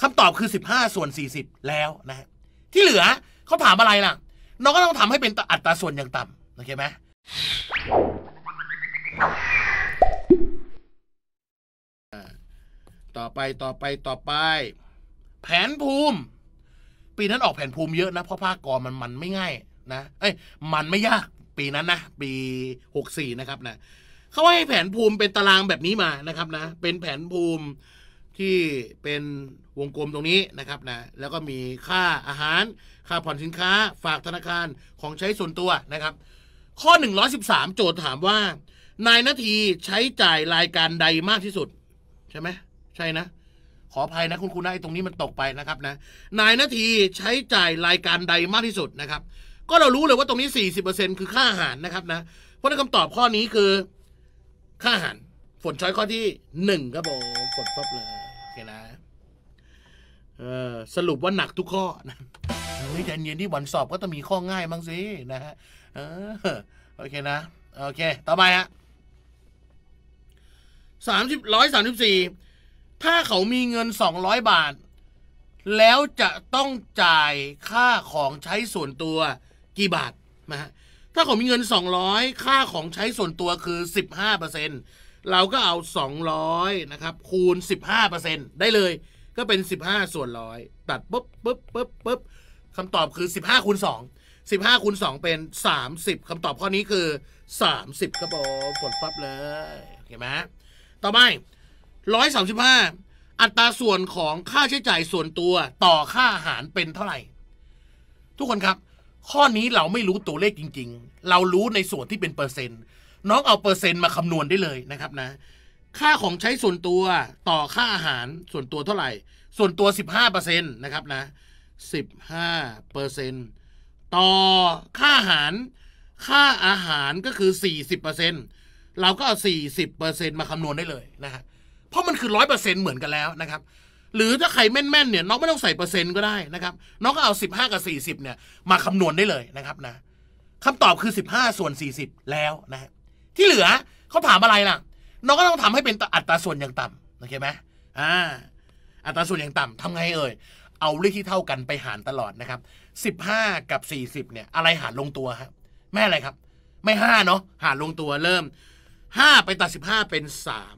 คำตอบคือ 15ส่วน40 แล้วนะ ที่เหลือเขาถามอะไรล่ะน้องก็ต้องทำให้เป็นอัตราส่วนอย่างต่ำโอเคไหมต่อไปต่อไปต่อไป แผนภูมิ ปีนั้นออกแผนภูมิเยอะนะเพราะภาคกอมันมันไม่ง่ายนะเอ้ยมันไม่ยาก ปีนั้นนะปีหกสี่นะครับนะเขาให้แผนภูมิเป็นตารางแบบนี้มานะครับนะ เป็นแผนภูมิที่เป็นวงกลมตรงนี้นะครับนะแล้วก็มีค่าอาหารค่าผ่อนสินค้าฝากธนาคารของใช้ส่วนตัวนะครับข้อ 113 โจทย์ถามว่า นายนาทีใช้จ่ายรายการใดมากที่สุดใช่ไหมใช่นะ ขออภัยนะคุณคุณนะไอ้ตรงนี้มันตกไปนะครับนะนายนาทีใช้จ่ายรายการใดมากที่สุดนะครับ ก็เรารู้เลยว่าตรงนี้ 40%คือค่าอาหารนะครับนะเพราะนันคำตอบข้อนี้คือ ค่าอาหารฝนช้อยข้อที่1ครับผมฝนฟบเลยเนี่ยนะสรุปว่าหนักทุกข้อนะใจเย็นที่วันสอบก็ต้องมีข้อง่ายบ้างสินะฮะโอเคนะ โอเค ต่อไปฮะสามสิบร้อยสามสิบสี่ถ้าเขามีเงินสองร้อยบาท แล้วจะต้องจ่ายค่าของใช้ส่วนตัวกี่บาทนะฮะถ้าเขามีเงินสองร้อยค่าของใช้ส่วนตัวคือสิบห้าเปอร์เซ็นต์เราก็เอา 200นะครับคูณ 15%ได้เลย ก็เป็น 15 ส่วนร้อยตัดปุ๊บปุ๊บปุ๊บปุ๊บคำตอบคือ 15คูณ2 15คูณ 2 เป็น 30คำตอบข้อนี้คือ 30ครับผมฝนฟับเลยเห็นไหมต่อไป135 อัตราส่วนของค่าใช้จ่ายส่วนตัวต่อค่าอาหารเป็นเท่าไหร่ ทุกคนครับ ข้อนี้เราไม่รู้ตัวเลขจริงๆ เรารู้ในส่วนที่เป็นเปอร์เซ็นต์น้องเอาเปอร์เซ็นต์มาคำนวณได้เลยนะครับนะ ค่าของใช้ส่วนตัวต่อค่าอาหารส่วนตัวเท่าไหร่ ส่วนตัว 15%นะครับนะ 15%ต่อค่าอาหาร ค่าอาหารก็คือ 40%เราก็เอา40%มาคำนวณได้เลยนะฮะเพราะมันคือ 100%เหมือนกันแล้วนะครับ หรือถ้าใครแม่นๆเนี่ยน้องไม่ต้องใส่เปอร์เซ็นต์ก็ได้นะครับ น้องก็เอา 15 กับ 40 เนี่ย มาคำนวณได้เลยนะครับนะคำตอบคือ15ส่วน40 แล้วนะัะที่เหลือเขาถามอะไรล่ะน้องก็ต้องทำให้เป็นอัตราส่วนอย่างต่ำโอเคไหมอ่า อัตราส่วนอย่างต่ำ ทำไง เอ่ย เอาเลขที่เท่ากันไปหารตลอดนะครับสิบห้ากับสี่สิบเนี่ย อะไรหารลงตัวครับไม่อะไรครับ ไม่ห้าเนาะ หารลงตัวเริ่มห้าไปตัดสิบห้าเป็นสาม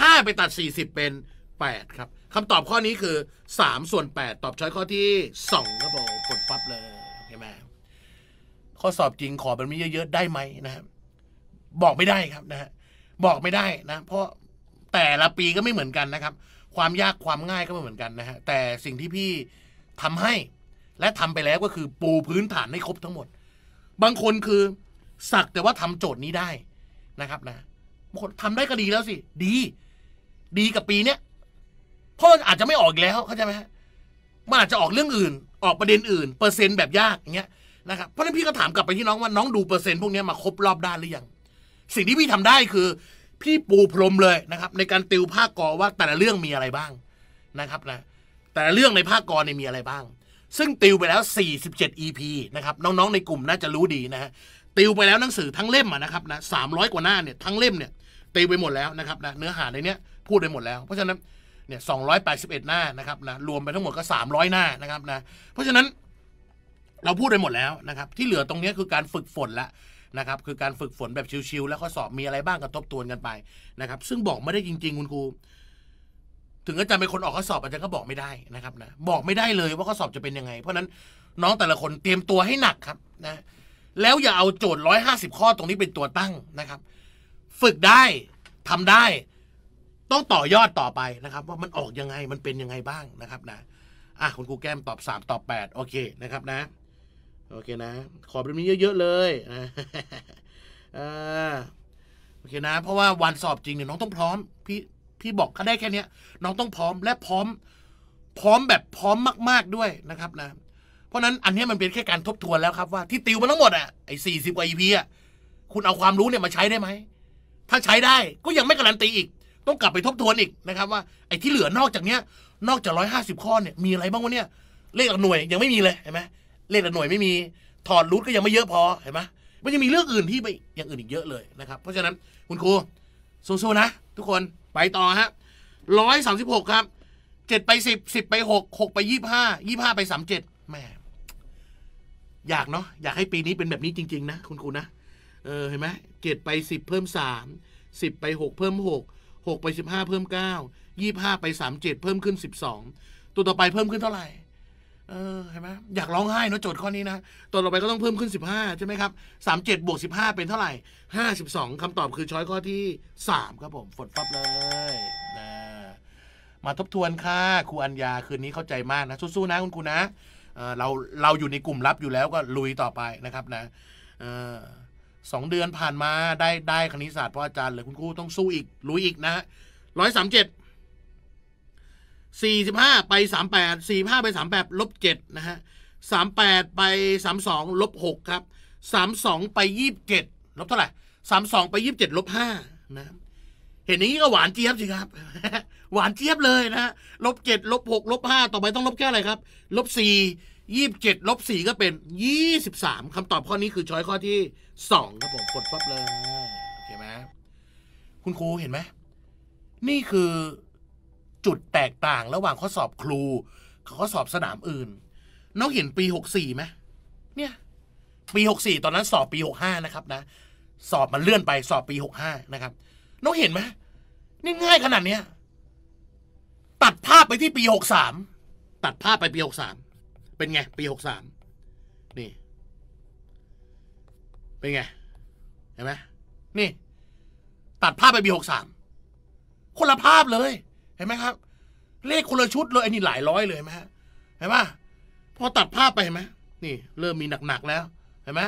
ห้าไปตัดสี่สิบเป็นแปดครับคำตอบข้อนี้คือสามส่วนแปดตอบช้อยข้อที่สองครับผมกดปั๊บเลยใช่ไหม ข้อสอบจริงขอแบบนี้เยอะๆ ได้ไหมนะครับบอกไม่ได้ครับนะฮะบอกไม่ได้นะเพราะแต่ละปีก็ไม่เหมือนกันนะครับ ความยากความง่ายก็ไม่เหมือนกันนะฮะแต่สิ่งที่พี่ทำให้ และทำไปแล้วก็คือปูพื้นฐานให้ครบทั้งหมด บางคนคือสักแต่ว่าทำโจทย์นี้ได้นะครับ นะบางคนทำได้ก็ดีแล้วสิ ดี ดีกับปีเนี้ยเพราะมันอาจจะไม่ออกแล้วเข้าใจไหมฮะมันอาจจะออกเรื่องอื่น ออกประเด็นอื่นเปอร์เซ็นต์แบบยากอย่างเงี้ยนะครับเพราะะนั้นพี่ก็ถามกลับไปที่น้องว่าน้องดูเปอร์เซ็นต์พวกนี้มา ครบรอบด้านหรือยังสิ่งที่พี่ทำได้คือพี่ปูพรมเลยนะครับในการติวภาคกอว่าแต่ละเรื่องมีอะไรบ้างนะครับนะแต่ละเรื่องในภาคกอเนี่ยมีอะไรบ้าง ซึ่งติวไปแล้ว 47 EP นะครับน้องๆในกลุ่มน่าจะรู้ดีนะฮะติวไปแล้วหนังสือทั้งเล่มนะครับนะสามกว่าหน้าเนี่ยทั้งเล่มเนี่ยติวไปหมดแล้วนะครับนะเนื้อหาในเนี้ยพูดไปหมดแล้ว เพราะฉะนั้นเนี่ยสองหน้านะครับนะรวมไปทั้งหมดก็ 300 หน้านะครับนะเพราะฉะนั้นเราพูดไปหมดแล้วนะครับ ที่เหลือตรงนี้คือการฝึกฝนละนะครับคือการฝึกฝนแบบชิวๆแล้วข้อสอบมีอะไรบ้างกะทบทวนกันไปนะครับ ซึ่งบอกไม่ได้จริงๆ คุณครูถึงอาจารย์เป็นคนออกข้อสอบ อาจารย์ก็บอกไม่ได้นะครับนะบอกไม่ได้เลยว่าข้อสอบจะเป็นยังไง เพราะนั้นน้องแต่ละคนเตรียมตัวให้หนักครับ นะ แล้วอย่าเอาโจทย์ร้อยห้าสิบข้อตรงนี้เป็นตัวตั้งนะครับ ฝึกได้ ทำได้ ต้องต่อยอดต่อไปนะครับ ว่ามันออกยังไงมันเป็นยังไงบ้างนะครับ นะอ่ะคุณครูแก้มตอบสามตอบแปดโอเคนะครับ นะโอเคนะขอเป็นี้เยอะ ๆ เลยโอเคนะ เพราะว่าวันสอบจริงเนี่ยน้องต้องพร้อมพี่พี่บอกเขาได้แค่นี้น้องต้องพร้อมและพร้อม พร้อมแบบพร้อมมาก ๆด้วยนะครับนะเพราะนั้นอันนี้มันเป็นแค่การทบทวนแล้วครับว่าที่ติวมาทั้งหมดอ่ะไอ้สี่สิบกว่าอีพีอ่ะคุณเอาความรู้เนี่ยมาใช้ได้ไหมถ้าใช้ได้ก็ยังไม่การันตีอีก ต้องกลับไปทบทวนอีกนะครับว่าไอ้ที่เหลือนอกจากเนี้ยนอกจากร้อยห้าสิบข้อเนี่ยมีอะไรบ้างวะเนี่ย เลขหน่วยยังไม่มีเลยเห็นไหมเลขละหน่วยไม่มีถอดรูทก็ยังไม่เยอะพอเห็นไหมมันยังมีเรื่องอื่นที่ไปอย่างอื่นอีกเยอะเลยนะครับเพราะฉะนั้นคุณครูสู้ๆนะ ทุกคนไปต่อฮะร้อยสามสิบหกครับเจ็ดไปสิบสิบไปหกหกไปยี่ห้ายี่ห้าไปสามเจ็ดแม่อยากเนาะอยากให้ปีนี้เป็นแบบนี้จริงๆนะ คุณครูนะเออเห็นไหมเจ็ดไปสิบเพิ่มสามสิบไปหกเพิ่มหกหกไปสิบห้าเพิ่มเก้ายี่ห้าไปสามเจ็ดเพิ่มขึ้นสิบสองตัวต่อไปเพิ่มขึ้นเท่าไหร่เออเห็นไหมอยากร้องไห้เนะโจทย์ข้อนี้นะตัวเ่อไปก็ต้องเพิ่มขึ้น 15 ใช่ไหมครับ 37บวก15 เป็นเท่าไหร่ 52 คำตอบคือช้อยข้อที่ 3 ครับผมฝนฟับเลยนะมาทบทวนค่ะครูอัญญาคืนนี้เข้าใจมากนะสู้ๆนะคุณครูนะเเราเราอยู่ในกลุ่มลับอยู่แล้วก็ลุยต่อไปนะครับนะสองเดือนผ่านมาได้ได้คณิตศาสตร์เพราะอาจารย์เลยคุณครูต้องสู้อีกลุยอีกนะร้อยสามเจ็ดสี่สิบห้าไปสามแปดสี่ห้าไปสามแปดลบเจ็ดนะฮะสามแปดไปสามสองลบหกครับสามสองไปยี่สิบเจ็ดลบเท่าไหร่สามสองไปยี่สิบเจ็ดลบห้านะเห็นอย่างนี้ก็หวานเจี๊ยบสิครับ หวานเจี๊ยบเลยนะลบเจ็ดลบหกลบห้าต่อไปต้องลบแค่อะไรครับลบสี่ยี่สิบเจ็ดลบสี่ก็เป็นยี่สิบสามคำตอบข้อนี้คือช้อยข้อที่สองครับผมกดปั๊บเลย โอเคไหมคุณครูเห็นไหม นี่คือจุดแตกต่างระหว่างข้อสอบครูกับข้อสอบสนามอื่นน้องเห็นปีหกสี่ไหมเนี่ย ปีหกสี่ตอนนั้นสอบปีหกห้านะครับนะสอบมันเลื่อนไปสอบปีหกห้านะครับน้องเห็นไหมนี่ง่ายขนาดเนี้ยตัดภาพไปที่ปีหกสามตัดภาพไปปีหกสามเป็นไงปีหกสามนี่ เป็นไงเห็นไหมนี่ ตัดภาพไปปีหกสามคนละภาพเลยเห็นไหมครับเลขคนละชุดเลยอันนี้หลายร้อยเลยไหมฮะเห็นไหมพอตัดภาพไปเห็นไหมนี่เริ่มมีหนักๆแล้วเห็นไหม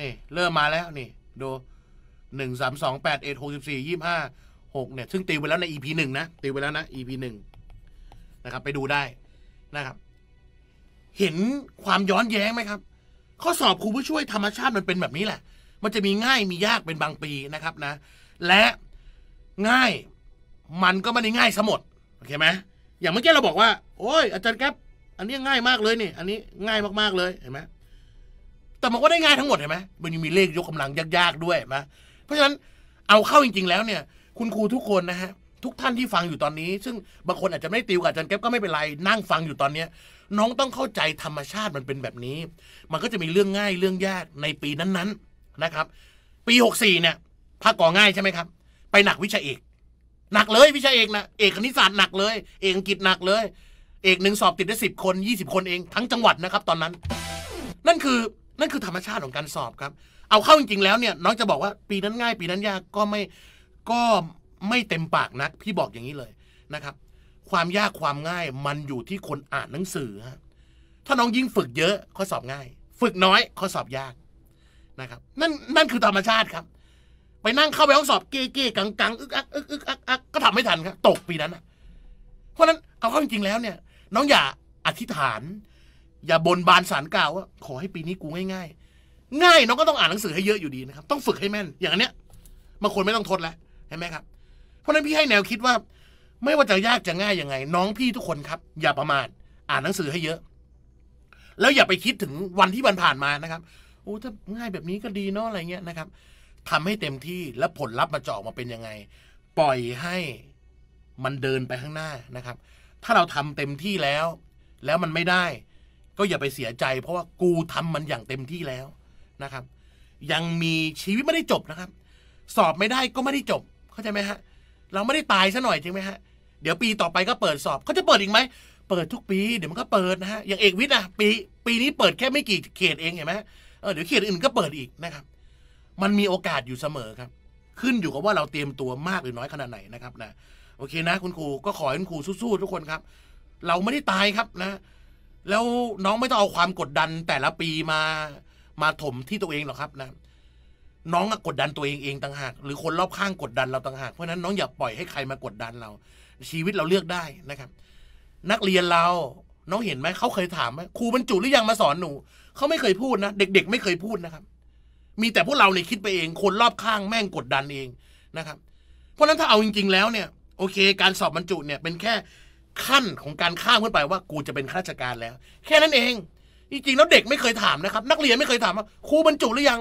นี่เริ่มมาแล้วนี่ดูหนึ่งสามสองแปดเอ็ดหกสิบสี่ยี่ห้าหกเนี่ยซึ่งตีไปแล้วในอีพีหนึ่งนะตีไปแล้วนะอีพีหนึ่งนะครับ ไปดูได้นะครับ เห็นความย้อนแย้งไหมครับ ข้อสอบครูผู้ช่วยธรรมชาติมันเป็นแบบนี้แหละ มันจะมีง่ายมียากเป็นบางปีนะครับนะ และง่ายมันก็ไม่ได้ง่ายสมดโอเคไหมอย่างเมื่อกี้เราบอกว่า โอ้ยอาจารย์แก๊ปอันนี้ง่ายมากเลยนี่อันนี้ง่ายมากๆเลยเห็นไหมแต่มันก็ได้ง่ายทั้งหมดเห็นไหมมันยังมีเลขยกกำลังยากๆด้วยนะเพราะฉะนั้นเอาเข้าจริงๆแล้วเนี่ย คุณครูทุกคนนะฮะทุกท่านที่ฟังอยู่ตอนนี้ ซึ่งบางคนอาจจะไม่ติวกับอาจารย์แก๊ปก็ไม่เป็นไรนั่งฟังอยู่ตอนเนี้ย น้องต้องเข้าใจธรรมชาติมันเป็นแบบนี้ มันก็จะมีเรื่องง่ายเรื่องยากในปีนั้นๆนะครับ ปี 64เนี่ยภาคก่อง่ายใช่ไหมครับ ไปหนักวิชาเอกหนักเลยวิชาเอกนะเอกคณิตศาสตร์หนักเลยเอกอังกฤษหนักเลยเอกหนึ่งสอบ ติดได้สิบคนยี่สิบคนเองทั้งจังหวัดนะครับ ตอนนั้น นั่นคือนั่นคือธรรมชาติของการสอบครับ เอาเข้าจริง ๆ แล้วเนี่ย น้องจะบอกว่าปีนั้นง่าย ปีนั้นยากก็ไม่ก็ไม่เต็มปากนักพี่บอกอย่างนี้เลยนะครับ ความยากความง่ายมันอยู่ที่คนอ่านหนังสือฮะถ้าน้องยิ่งฝึกเยอะข้อสอบง่าย ฝึกน้อยข้อสอบยากนะครับนั่นนั่นคือธรรมชาติครับไปนั่งเข้าไปห้องสอบเก๊เกกังกังอึกอักอึกอึกอักอักก็ทำไม่ทันครับ ตกปีนั้น เพราะนั้นเอาเข้าจริงๆแล้วเนี่ย น้องอย่าอธิษฐาน อย่าบนบานสารกล่าวว่าขอให้ปีนี้กูง่าย ๆ ง่าย น้องก็ต้องอ่านหนังสือให้เยอะอยู่ดีนะครับ ต้องฝึกให้แม่นอย่างเนี้ยบางคนไม่ต้องทดแล้วเห็นไหมครับ เพราะนั้นพี่ให้แนวคิดว่า ไม่ว่าจะยากจะง่ายยังไง น้องพี่ทุกคนครับ อย่าประมาทอ่านหนังสือให้เยอะ แล้วอย่าไปคิดถึงวันที่ันผ่านมานะครับโอ้ถ้าง่ายแบบนี้ก็ดีเนาะอะไรเงี้ยนะครับทำให้เต็มที่แล้วผลลัพธ์มันจะออกมาเป็นยังไงปล่อยให้มันเดินไปข้างหน้านะครับ ถ้าเราทำเต็มที่แล้ว แล้วมันไม่ได้ ก็อย่าไปเสียใจ เพราะว่ากูทำ มันอย่างเต็มที่แล้วนะครับ ยังมีชีวิตไม่ได้จบนะครับ สอบไม่ได้ก็ไม่ได้จบ เข้าใจไหมฮะเราไม่ได้ตายซะหน่อยจริงไหมฮะเดี๋ยวปีต่อไปก็เปิดสอบ เขาจะเปิดอีกไหมเปิดทุกปี เดี๋ยวมันก็เปิดนะฮะอย่างเอกวิทย์อะปีปีนี้เปิดแค่ไม่กี่เขตเองเห็นไหมเออเดี๋ยวเขตอื่นก็เปิดอีกนะครับมันมีโอกาสอยู่เสมอครับ ขึ้นอยู่กับว่าเราเตรียมตัวมากหรือน้อยขนาดไหนนะครับ นะโอเคนะคุณครูก็ขอให้คุณครูสู้ๆทุกคนครับ เราไม่ได้ตายครับนะ แล้วน้องไม่ต้องเอาความกดดันแต่ละปีมามาถมที่ตัวเองหรอกครับนะน้องกดดันตัวเองเองต่างหากหรือคนรอบข้างกดดันเราต่างหากเพราะนั้นน้องอย่าปล่อยให้ใครมากดดันเรา ชีวิตเราเลือกได้นะครับ นักเรียนเราน้องเห็นไหมเขาเคยถามไหมครูบรรจุหรือยังมาสอนหนูเขาไม่เคยพูดนะเด็ก ๆ ไม่เคยพูดนะครับมีแต่พวกเราเนี่ยคิดไปเองคนรอบข้างแม่งกดดันเองนะครับ เพราะนั้นถ้าเอาจริงๆแล้วเนี่ยโอเคการสอบบรรจุเนี่ยเป็นแค่ขั้นของการข้ามขึ้นไปว่ากูจะเป็นข้าราชการแล้ว แค่นั้นเองจริงๆแล้วเด็กไม่เคยถามนะครับ นักเรียนไม่เคยถามว่าครูบรรจุหรือยัง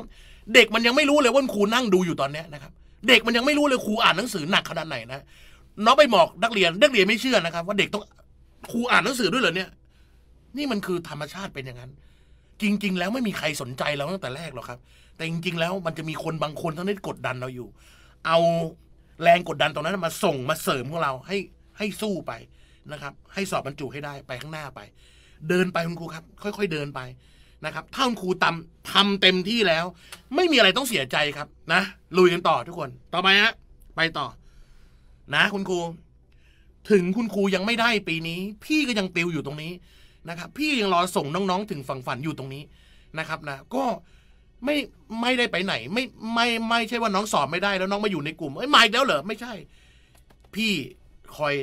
เด็กมันยังไม่รู้เลยว่าครูนั่งดูอยู่ตอนนี้นะครับเด็กมันยังไม่รู้เลยครูอ่านหนังสือหนักขนาดไหนนะน้องไปบอกนักเรียนนักเรียนไม่เชื่อนะครับ ว่าเด็กต้องครูอ่านหนังสือด้วยเหรอเนี่ยนี่มันคือธรรมชาติเป็นอย่างนั้นจริง ๆ แล้วไม่มีใครสนใจเราตั้งแต่แรกหรอกครับ แต่จริงๆแล้วมันจะมีคนบางคนทั้งนี้กดดันเราอยู่ เอาแรงกดดันตรงนั้น มาส่งมาเสริมของเราให้ให้สู้ไปนะครับ ให้สอบบรรจุให้ได้ไปข้างหน้าไป เดินไปคุณครูครับ ค่อยๆเดินไปนะครับถ้าคุณครูตำทำเต็มที่แล้ว ไม่มีอะไรต้องเสียใจครับนะลุยกันต่อ ทุกคน ต่อไปฮะไปต่อ นะคุณครูถึงคุณครูยังไม่ได้ปีนี้ พี่ก็ยังติวอยู่ตรงนี้นะครับพี่ยังรอส่งน้องๆถึงฝั่งฝันอยู่ตรงนี้นะครับ นะก็ไม่ไม่ได้ไปไหน ไม่ไม่ไม่ใช่ว่าน้องสอบไม่ได้ แล้วน้องมาอยู่ในกลุ่มเอ้ยมาอีกแล้วเหรอไม่ใช่ พี่คอย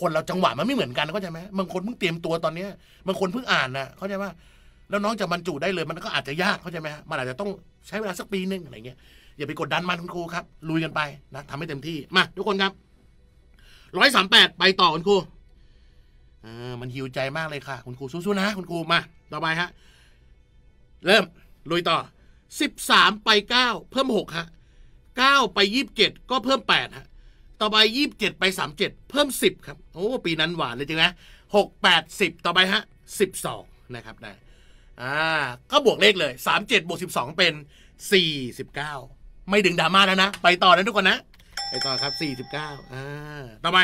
คนเราจังหวะมันไม่เหมือนกันเข้าใจไหมบางคนเพิ่งเตรียมตัวตอนเนี้ยบางคนเพิ่งอ่านนะเข้าใจว่าแล้วน้องจะบรรจุได้เลย มันก็อาจจะยากเข้าใจไหมมันอาจจะต้องใช้เวลาสักปีหนึ่งอะไรเงี้ยอย่าไปกดดันมันคุณครูครับลุยกันไปนะทำให้เต็มที่มาทุกคนครับร้อยสามแปดไปต่อคุณครูออมันหิวใจมากเลยค่ะ คุณครูสู้ ๆ นะ คุณครูมา ต่อไปฮะเริ่มลุยต่อ 13 ไป 9 เพิ่ม6ฮะ9ไป 27 ก็เพิ่ม8ฮะต่อไป 27 ไป 37 เพิ่ม 10ครับโอ้ปีนั้นหวานเลยจริงนะ6 8 10 ต่อไปฮะ12นะครับนะอ่าก็บวกเลขเลย 37 บวก12 เป็น 49 ไม่ดึงดราม่าแล้วนะ ไปต่อนะทุกคนนะ ไปต่อครับ 49อ่าต่อไป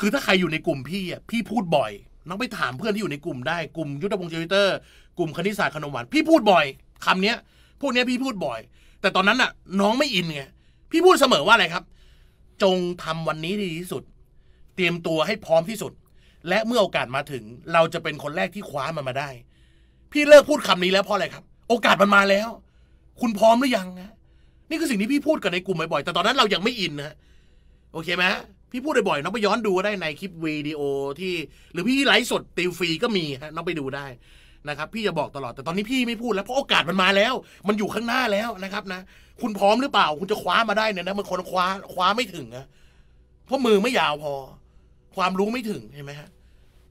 คือถ้าใครอยู่ในกลุ่มพี่อ่ะ พี่พูดบ่อย น้องไปถามเพื่อนที่อยู่ในกลุ่มได้กลุ่มยุทธพงศ์เจวิเตอร์กลุ่มคณิตศาสตร์ขนมหวานพี่พูดบ่อยคำเนี้ยพวกเนี้ยพี่พูดบ่อย แต่ตอนนั้นอ่ะ น้องไม่อินไงพี่พูดเสมอว่าอะไรครับ จงทำวันนี้ดีที่สุด เตรียมตัวให้พร้อมที่สุด และเมื่อโอกาสมาถึงเราจะเป็นคนแรกที่คว้ามันมาได้ พี่เลิกพูดคำนี้แล้วเพราะอะไรครับ โอกาสมันมาแล้ว คุณพร้อมหรือยังนะนี่คือสิ่งที่พี่พูดกับในกลุ่มบ่อยๆแต่ตอนนั้นเรายังไม่อินนะโอเคไหมพี่พูดบ่อยๆน้องไปย้อนดูได้ในคลิปวิดีโอที่ หรือพี่ไลฟ์สดติวฟรีก็มีฮะน้องไปดูได้นะครับ พี่จะบอกตลอดแต่ตอนนี้พี่ไม่พูดแล้ว เพราะโอกาสมันมาแล้ว มันอยู่ข้างหน้าแล้วนะครับ นะ คุณพร้อมหรือเปล่า คุณจะคว้ามาได้เนี่ยนะมันคนคว้าคว้าไม่ถึงอะเพราะมือไม่ยาวพอ ความรู้ไม่ถึง เห็นไหมฮะ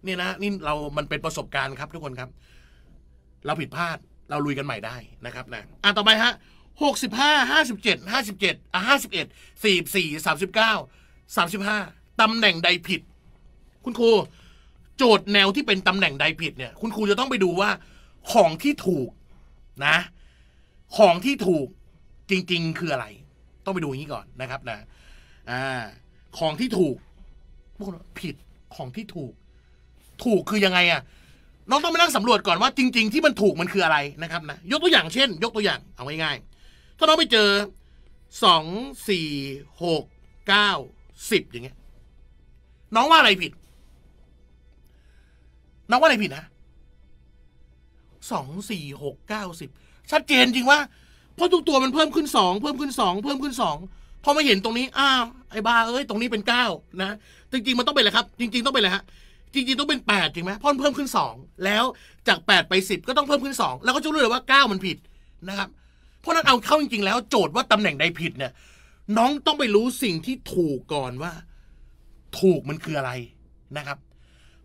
นี่นะนี่เรา มันเป็นประสบการณ์ครับทุกคนครับ เราผิดพลาดเราลุยกันใหม่ได้นะครับนะอ่ะต่อไปฮะหกสิบห้าห้าสิบเจ็ดห้าสิบเจ็ดอ่ะห้าสิบเอ็ดสี่สี่สามสิบเก้า35ตำแหน่งใดผิด คุณครูโจทย์แนวที่เป็นตำแหน่งใดผิดเนี่ย คุณครูจะต้องไปดูว่า ของที่ถูกนะ ของที่ถูกจริง ๆ คืออะไร ต้องไปดูอย่างนี้ก่อนนะครับนะอ่าของที่ถูกพวกผิดของที่ถูก ถูกคือยังไงอะน้องต้องไปนั่งสำรวจก่อนว่าจริง ๆที่มันถูกมันคืออะไรนะครับนะยกตัวอย่างเช่น ยกตัวอย่างเอาง่ายๆถ้าน้องไปเจอสองสี่หกเก้าสิบอย่างเงี้ย น้องว่าอะไรผิด น้องว่าอะไรผิดนะสองสี่หกเก้าสิบชัดเจนจริงว่าเพราะทุกตัวมันเพิ่มขึ้นสองเพิ่มขึ้นสองเพิ่มขึ้นสองพอมาเห็นตรงนี้ อ้าวไอ้บ้าเอ้ย ตรงนี้เป็นเก้านะจริงจริงมันต้องเป็นอะไรครับจริง ๆต้องเป็นอะไรฮะจริง ๆต้องเป็นแปดจริงไหมพอนเพิ่มขึ้นสองแล้วจากแปดไปสิบก็ต้องเพิ่มขึ้นสองแล้วก็จะรู้เลยว่าเก้ามันผิดนะครับ เพราะนั้นเอาเข้าจริงๆแล้วโจทย์ว่าตำแหน่งใดผิดเนี่ยน้องต้องไปรู้สิ่งที่ถูกก่อนว่า ถูกมันคืออะไรนะครับ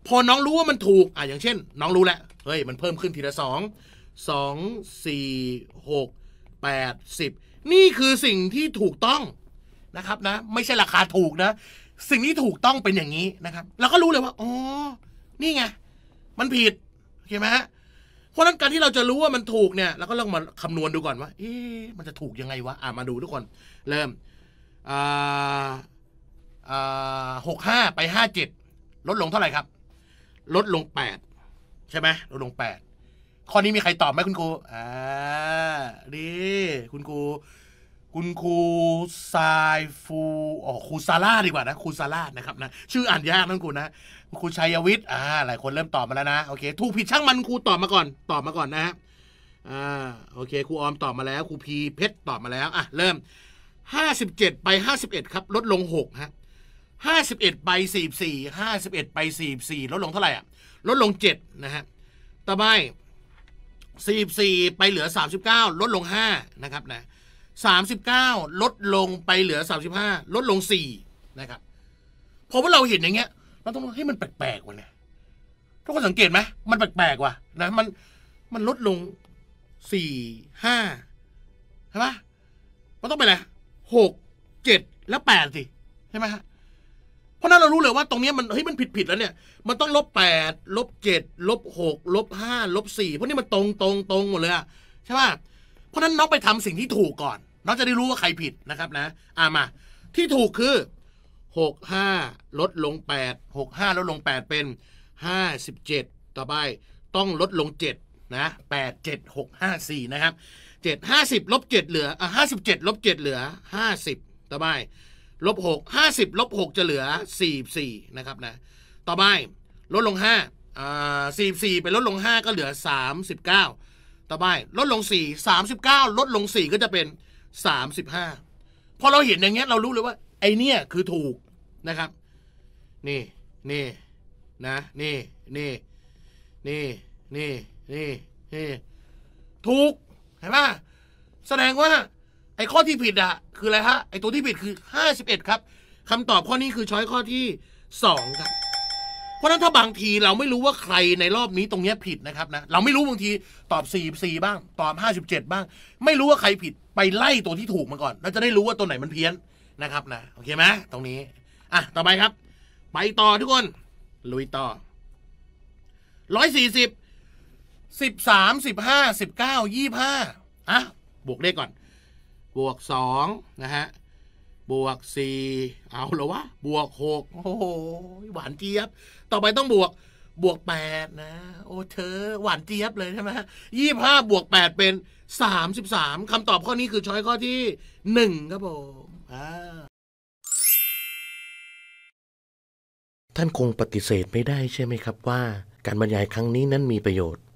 พอน้องรู้ว่ามันถูกอ่ะอย่างเช่น น้องรู้แล้วเฮ้ยมันเพิ่มขึ้นทีละสอง สอง สี่หก แปด สิบ นี่คือสิ่งที่ถูกต้องนะครับนะไม่ใช่ราคาถูกนะสิ่งที่ถูกต้องเป็นอย่างนี้นะครับเราก็รู้เลยว่าอ๋อ นี่ไงมันผิดเอเคไหมฮะพราะนั้นการที่เราจะรู้ว่ามันถูกเนี่ยเราก็ลองมาคำนวณดูก่อนว่า เอ๊ะมันจะถูกยังไงวะอ่ามาดูทุกคนเริ่มหกห้าไปห้าเจ็ดลดลงเท่าไหร่ครับ ลดลงแปดใช่ไหมลดลงแปดข้อนี้มีใครตอบไหมคุณครูอ่าดีคุณครูคุณครูซายฟูอ๋อครูซาร่าดีกว่านะครูซาร่านะครับนะ ชื่ออ่านยากนั่นคุณนะครูชัยวิทย์อ่า หลายคนเริ่มตอบมาแล้วนะโอเคถูกผิดช่างมันครูตอบมาก่อนตอบมาก่อนนะฮะอ่าโอเคครูออมตอบมาแล้วครูพีเพชรตอบมาแล้วอ่ะเริ่มห้าสิบเจ็ดไปห้าสิบเอ็ดครับลดลงหกฮะห้าสิบเอ็ดไปสี่สี่ห้าสิบเอ็ดไปสี่สี่ลดลงเท่าไหร่อ่ะลดลงเจ็ดนะฮะต่อไปสี่สี่ไปเหลือสามสิบเก้าลดลงห้านะครับนะสามสิบเก้าลดลงไปเหลือสามสิบห้าลดลงสี่นะครับพอว่าเราเห็นอย่างเงี้ยเราต้องให้มันแปลกๆกว่านี่ทุกคนสังเกตไหมมันแปลกๆว่ะนะมันมันลดลงสี่ห้าใช่ไหมมันต้องไปไหนเจ็ดและแปดสิ ใช่ไหมฮะเพราะนั้นเรารู้เลยว่าตรงนี้มันเฮ้ยมันผิดผิดแล้วเนี่ย มันต้องลบแปดลบเจ็ดลบหกลบห้าลบสี่พวกนี้มันตรงตรงตรงหมดเลยอะใช่ป่ะ เพราะนั้นน้องไปทำสิ่งที่ถูกก่อนน้องจะได้รู้ว่าใครผิดนะครับนะ อ่ามาที่ถูกคือหกห้าลดลงแปดหกห้าลดลงแปดเป็นห้าสิบเจ็ดต่อไปต้องลดลงเจ็ดนะแปดเจ็ดหกห้าสี่นะครับเจ็ดห้าสิบลบเจ็ดเหลืออ่ห้าสิบเจ็ดลบเจ็ดเหลือห้าสิบต่อไปลบหกห้าสิบลบหกจะเหลือสี่สี่นะครับนะต่อไปลดลงห้าสี่สี่ไปลดลงห้าก็เหลือสามสิบเก้าต่อไปลดลงสี่สามสิบเก้าลดลงสี่ก็จะเป็นสามสิบห้าพอเราเห็นอย่างเงี้ยเรารู้เลยว่าไอเนี้ยคือถูกนะครับนี่นี่นะนี่นี่นี่นี่นี่นี่ถูกเห็นป่ะแสดงว่าไอ้ข้อที่ผิดอะ คืออะไรฮะไอ้ตัวที่ผิดคือ 51 ครับคำตอบข้อนี้คือช้อยข้อที่2ครับ เพราะนั้นถ้าบางทีเราไม่รู้ว่าใครในรอบนี้ตรงนี้ผิดนะครับนะเราไม่รู้บางทีตอบ 44 บ้าง ตอบ 57 บ้าง ไม่รู้ว่าใครผิดไปไล่ตัวที่ถูกมาก่อนแล้วจะได้รู้ว่าตัวไหนมันเพี้ยนนะครับนะโอเคไหมตรงนี้อ่ะต่อไปครับไปต่อทุกคนลุยต่อ140 13 15 19 25อ่ะบวกเลขก่อนบวกสองนะฮะ บวกสี่เอาหรอวะ บวกหกโอ้โหหวานเจี๊ยบ ต่อไปต้องบวกบวกแปดนะ โอ้เธอหวานเจี๊ยบเลยใช่ไหมยี่ห้าบวกแปดเป็นสามสิบสามคำตอบข้อนี้คือช้อยข้อที่หนึ่งครับผมท่านคงปฏิเสธไม่ได้ใช่ไหมครับว่า การบรรยายครั้งนี้นั้นมีประโยชน์